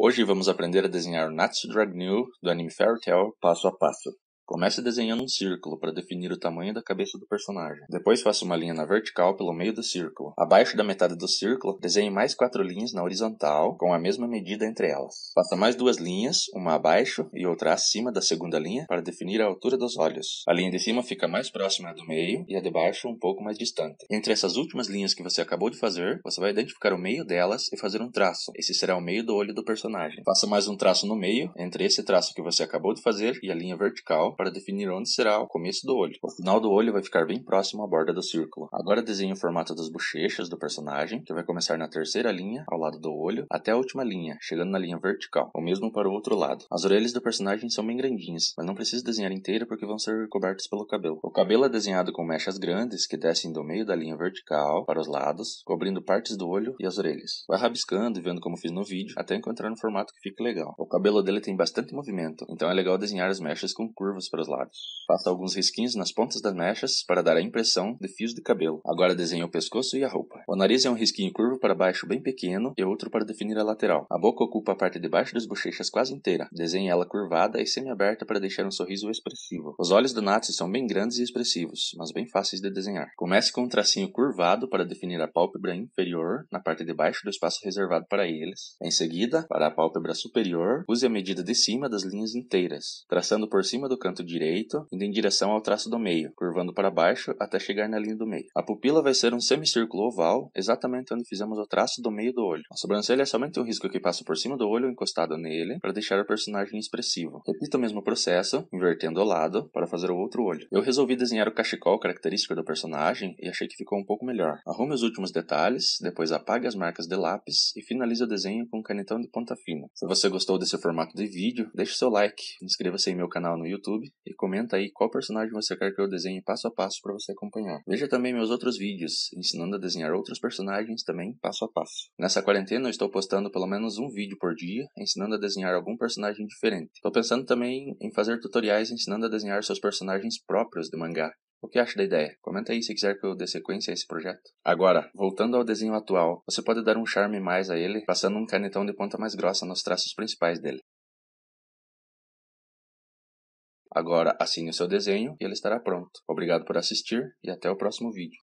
Hoje vamos aprender a desenhar Natsu Drag New do anime Fairy Tail passo a passo. Comece desenhando um círculo para definir o tamanho da cabeça do personagem. Depois faça uma linha na vertical pelo meio do círculo. Abaixo da metade do círculo, desenhe mais quatro linhas na horizontal com a mesma medida entre elas. Faça mais duas linhas, uma abaixo e outra acima da segunda linha, para definir a altura dos olhos. A linha de cima fica mais próxima do meio e a de baixo um pouco mais distante. Entre essas últimas linhas que você acabou de fazer, você vai identificar o meio delas e fazer um traço. Esse será o meio do olho do personagem. Faça mais um traço no meio, entre esse traço que você acabou de fazer e a linha vertical para definir onde será o começo do olho. O final do olho vai ficar bem próximo à borda do círculo. Agora desenhe o formato das bochechas do personagem, que vai começar na terceira linha, ao lado do olho, até a última linha, chegando na linha vertical, ou mesmo para o outro lado. As orelhas do personagem são bem grandinhas, mas não precisa desenhar inteira porque vão ser cobertas pelo cabelo. O cabelo é desenhado com mechas grandes que descem do meio da linha vertical para os lados, cobrindo partes do olho e as orelhas. Vai rabiscando e vendo como fiz no vídeo, até encontrar um formato que fique legal. O cabelo dele tem bastante movimento, então é legal desenhar as mechas com curvas para os lados. Faça alguns risquinhos nas pontas das mechas para dar a impressão de fios de cabelo. Agora desenhe o pescoço e a roupa. O nariz é um risquinho curvo para baixo bem pequeno e outro para definir a lateral. A boca ocupa a parte de baixo das bochechas quase inteira. Desenhe ela curvada e semi-aberta para deixar um sorriso expressivo. Os olhos do Natsu são bem grandes e expressivos, mas bem fáceis de desenhar. Comece com um tracinho curvado para definir a pálpebra inferior na parte de baixo do espaço reservado para eles. Em seguida, para a pálpebra superior, use a medida de cima das linhas inteiras, traçando por cima do canto direito, indo em direção ao traço do meio, curvando para baixo até chegar na linha do meio. A pupila vai ser um semicírculo oval exatamente onde fizemos o traço do meio do olho. A sobrancelha é somente um risco que passa por cima do olho encostado nele para deixar o personagem expressivo. Repita o mesmo processo, invertendo o lado, para fazer o outro olho. Eu resolvi desenhar o cachecol característico do personagem e achei que ficou um pouco melhor. Arrume os últimos detalhes, depois apague as marcas de lápis e finalize o desenho com um canetão de ponta fina. Se você gostou desse formato de vídeo, deixe seu like, inscreva-se em meu canal no YouTube e comenta aí qual personagem você quer que eu desenhe passo a passo para você acompanhar. Veja também meus outros vídeos ensinando a desenhar outros outros personagens também, passo a passo. Nessa quarentena eu estou postando pelo menos um vídeo por dia, ensinando a desenhar algum personagem diferente. Estou pensando também em fazer tutoriais ensinando a desenhar seus personagens próprios de mangá. O que acha da ideia? Comenta aí se quiser que eu dê sequência a esse projeto. Agora, voltando ao desenho atual, você pode dar um charme mais a ele, passando um canetão de ponta mais grossa nos traços principais dele. Agora assine o seu desenho e ele estará pronto. Obrigado por assistir e até o próximo vídeo.